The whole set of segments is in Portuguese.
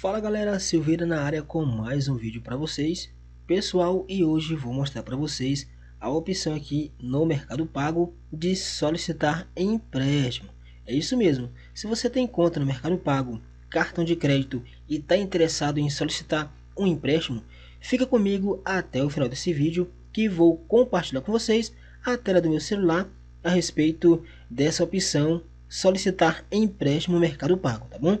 Fala galera, Silveira na área com mais um vídeo para vocês. Pessoal, e hoje vou mostrar para vocês a opção aqui no Mercado Pago de solicitar empréstimo. É isso mesmo, se você tem conta no Mercado Pago, cartão de crédito e está interessado em solicitar um empréstimo, fica comigo até o final desse vídeo que vou compartilhar com vocês a tela do meu celular a respeito dessa opção solicitar empréstimo no Mercado Pago, tá bom?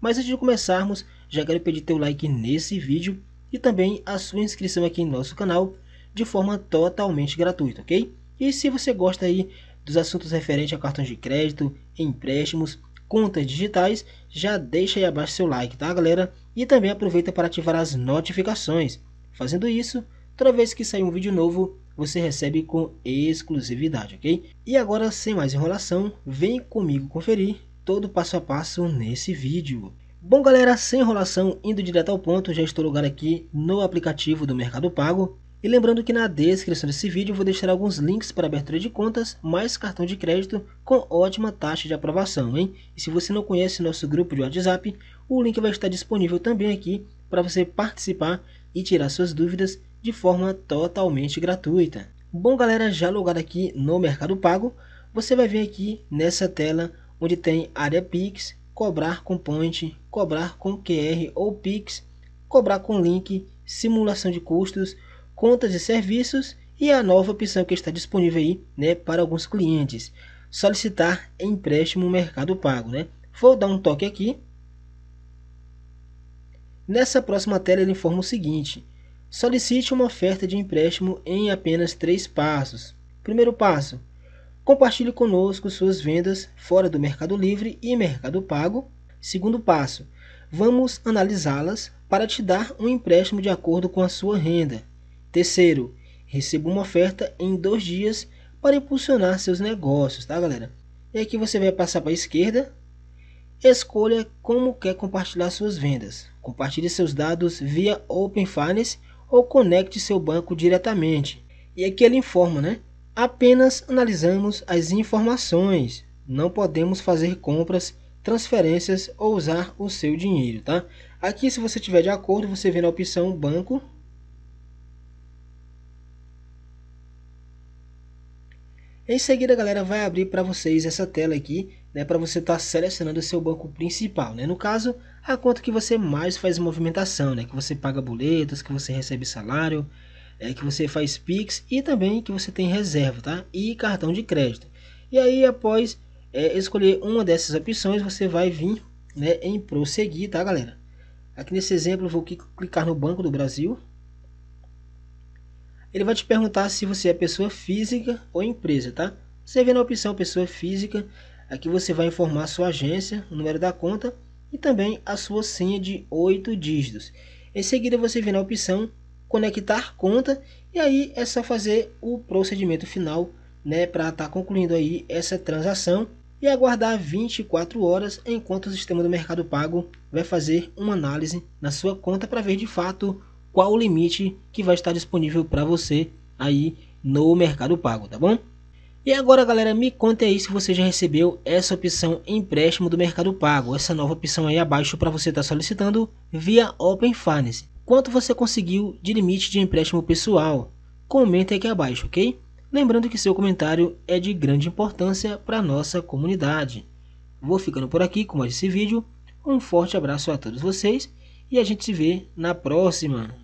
Mas antes de começarmos, já quero pedir teu like nesse vídeo e também a sua inscrição aqui em nosso canal de forma totalmente gratuita, ok? E se você gosta aí dos assuntos referentes a cartões de crédito, empréstimos, contas digitais, já deixa aí abaixo seu like, tá galera? E também aproveita para ativar as notificações. Fazendo isso, toda vez que sair um vídeo novo, você recebe com exclusividade, ok? E agora, sem mais enrolação, vem comigo conferir todo o passo a passo nesse vídeo. Bom galera, sem enrolação, indo direto ao ponto, já estou logado aqui no aplicativo do Mercado Pago. E lembrando que na descrição desse vídeo vou deixar alguns links para abertura de contas, mais cartão de crédito com ótima taxa de aprovação, hein? E se você não conhece nosso grupo de WhatsApp, o link vai estar disponível também aqui para você participar e tirar suas dúvidas de forma totalmente gratuita. Bom galera, já logado aqui no Mercado Pago, você vai vir aqui nessa tela onde tem área Pix, cobrar com Point, cobrar com QR ou Pix, cobrar com link, simulação de custos, contas e serviços e a nova opção que está disponível aí, né, para alguns clientes, solicitar empréstimo Mercado Pago, né? Vou dar um toque aqui. Nessa próxima tela ele informa o seguinte: solicite uma oferta de empréstimo em apenas três passos. Primeiro passo: Compartilhe conosco suas vendas fora do Mercado Livre e Mercado Pago. Segundo passo, vamos analisá-las para te dar um empréstimo de acordo com a sua renda. Terceiro, receba uma oferta em dois dias para impulsionar seus negócios, tá galera? E aqui você vai passar para a esquerda. Escolha como quer compartilhar suas vendas. Compartilhe seus dados via Open Finance ou conecte seu banco diretamente. E aqui ele informa, né? Apenas analisamos as informações, não podemos fazer compras, transferências ou usar o seu dinheiro, tá? Aqui, se você tiver de acordo, você vê na opção Banco. Em seguida, galera, vai abrir para vocês essa tela aqui, né, para você estar tá selecionando o seu banco principal, né? No caso, a conta que você mais faz movimentação, né, que você paga boletos, que você recebe salário, é, que você faz Pix e também que você tem reserva, tá? E cartão de crédito. E aí, após é, escolher uma dessas opções, você vai vir né, em prosseguir, tá, galera? Aqui nesse exemplo, eu vou clicar no Banco do Brasil. Ele vai te perguntar se você é pessoa física ou empresa, tá? Você vê na opção pessoa física, aqui você vai informar sua agência, o número da conta e também a sua senha de 8 dígitos. Em seguida, você vê na opção conectar conta e aí é só fazer o procedimento final né, para estar tá concluindo aí essa transação e aguardar 24 horas enquanto o sistema do Mercado Pago vai fazer uma análise na sua conta para ver de fato qual o limite que vai estar disponível para você aí no Mercado Pago, tá bom? E agora, galera, me conte aí se você já recebeu essa opção empréstimo do Mercado Pago, essa nova opção aí abaixo para você estar tá solicitando via Open Finance quanto você conseguiu de limite de empréstimo pessoal? Comenta aqui abaixo, ok? Lembrando que seu comentário é de grande importância para nossa comunidade. Vou ficando por aqui com mais esse vídeo. Um forte abraço a todos vocês e a gente se vê na próxima.